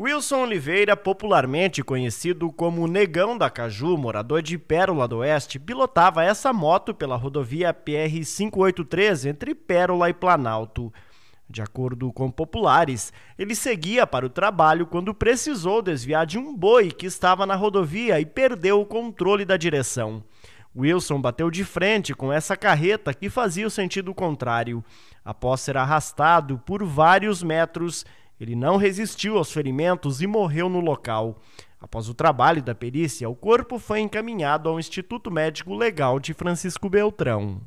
Wilson Oliveira, popularmente conhecido como Negão da Caju, morador de Pérola do Oeste, pilotava essa moto pela rodovia PR-583 entre Pérola e Planalto. De acordo com populares, ele seguia para o trabalho quando precisou desviar de um boi que estava na rodovia e perdeu o controle da direção. Wilson bateu de frente com essa carreta que fazia o sentido contrário. Após ser arrastado por vários metros, ele não resistiu aos ferimentos e morreu no local. Após o trabalho da perícia, o corpo foi encaminhado ao Instituto Médico Legal de Francisco Beltrão.